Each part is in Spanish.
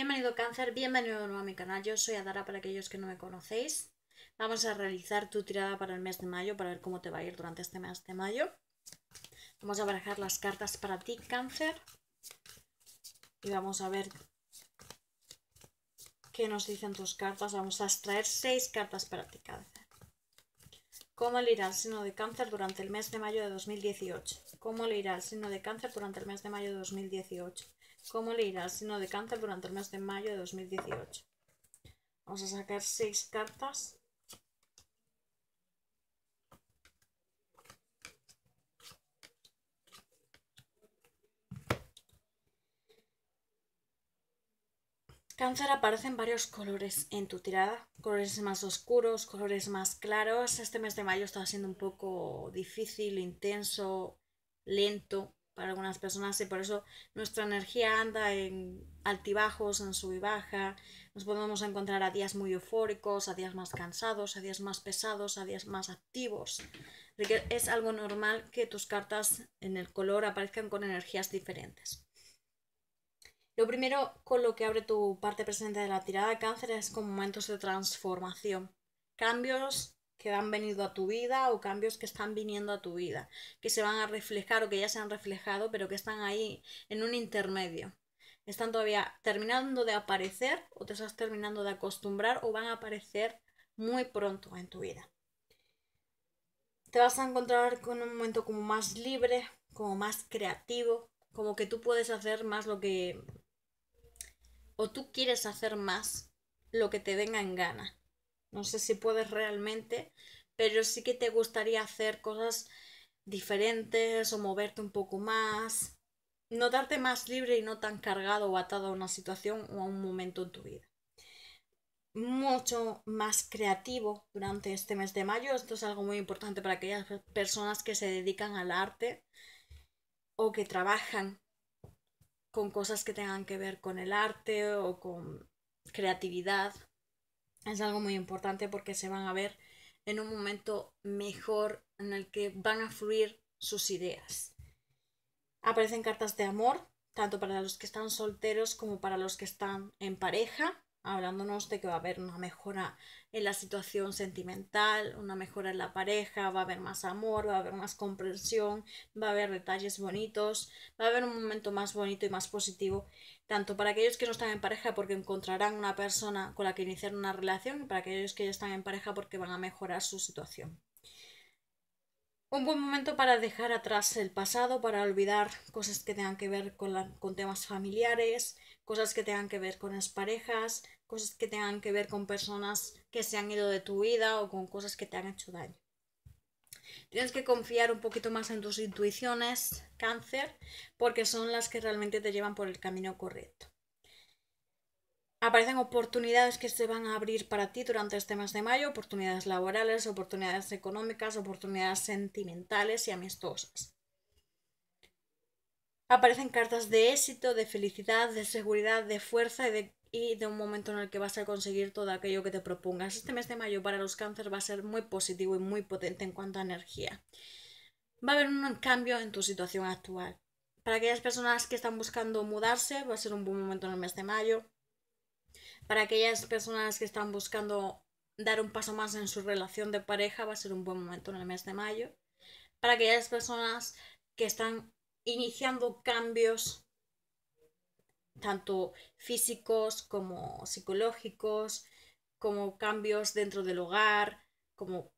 Bienvenido cáncer, bienvenido nuevo a mi canal, yo soy Adara para aquellos que no me conocéis. Vamos a realizar tu tirada para el mes de mayo, para ver cómo te va a ir durante este mes de mayo. Vamos a barajar las cartas para ti cáncer y vamos a ver qué nos dicen tus cartas. Vamos a extraer seis cartas para ti cáncer. ¿Cómo le irá el signo de cáncer durante el mes de mayo de 2018? ¿Cómo le irá el signo de cáncer durante el mes de mayo de 2018? cómo le irá al signo de cáncer durante el mes de mayo de 2018. Vamos a sacar seis cartas. Cáncer aparecen varios colores en tu tirada, colores más oscuros, colores más claros. Este mes de mayo está siendo un poco difícil, intenso, lento, para algunas personas y por eso nuestra energía anda en altibajos, en sub y baja. Nos podemos encontrar a días muy eufóricos, a días más cansados, a días más pesados, a días más activos. es algo normal que tus cartas en el color aparezcan con energías diferentes. Lo primero con lo que abre tu parte presente de la tirada de cáncer es con momentos de transformación, cambios que han venido a tu vida o cambios que están viniendo a tu vida, que se van a reflejar o que ya se han reflejado, pero que están ahí en un intermedio. Están todavía terminando de aparecer o te estás terminando de acostumbrar o van a aparecer muy pronto en tu vida. Te vas a encontrar con un momento como más libre, como más creativo, como que tú puedes hacer más lo que... o tú quieres hacer más lo que te venga en gana no sé si puedes realmente, pero sí que te gustaría hacer cosas diferentes o moverte un poco más, notarte más libre y no tan cargado o atado a una situación o a un momento en tu vida. Mucho más creativo durante este mes de mayo. Esto es algo muy importante para aquellas personas que se dedican al arte o que trabajan con cosas que tengan que ver con el arte o con creatividad es algo muy importante porque se van a ver en un momento mejor en el que van a fluir sus ideas. Aparecen cartas de amor, tanto para los que están solteros como para los que están en pareja hablándonos de que va a haber una mejora en la situación sentimental, una mejora en la pareja, va a haber más amor, va a haber más comprensión, va a haber detalles bonitos, va a haber un momento más bonito y más positivo, tanto para aquellos que no están en pareja porque encontrarán una persona con la que iniciar una relación, y para aquellos que ya están en pareja porque van a mejorar su situación. Un buen momento para dejar atrás el pasado, para olvidar cosas que tengan que ver con, con temas familiares, cosas que tengan que ver con las parejas, cosas que tengan que ver con personas que se han ido de tu vida o con cosas que te han hecho daño. Tienes que confiar un poquito más en tus intuiciones, cáncer, porque son las que realmente te llevan por el camino correcto aparecen oportunidades que se van a abrir para ti durante este mes de mayo, oportunidades laborales, oportunidades económicas, oportunidades sentimentales y amistosas. Aparecen cartas de éxito, de felicidad, de seguridad, de fuerza y de, un momento en el que vas a conseguir todo aquello que te propongas. Este mes de mayo para los cánceres va a ser muy positivo y muy potente en cuanto a energía. Va a haber un cambio en tu situación actual. Para aquellas personas que están buscando mudarse, va a ser un buen momento en el mes de mayo para aquellas personas que están buscando dar un paso más en su relación de pareja, va a ser un buen momento en el mes de mayo. Para aquellas personas que están iniciando cambios, tanto físicos como psicológicos, como cambios dentro del hogar, como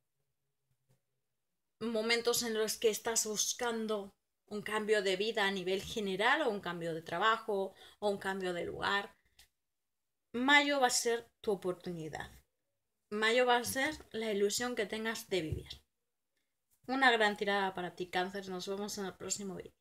momentos en los que estás buscando un cambio de vida a nivel general o un cambio de trabajo o un cambio de lugar mayo va a ser tu oportunidad. Mayo va a ser la ilusión que tengas de vivir. Una gran tirada para ti, cáncer. Nos vemos en el próximo vídeo.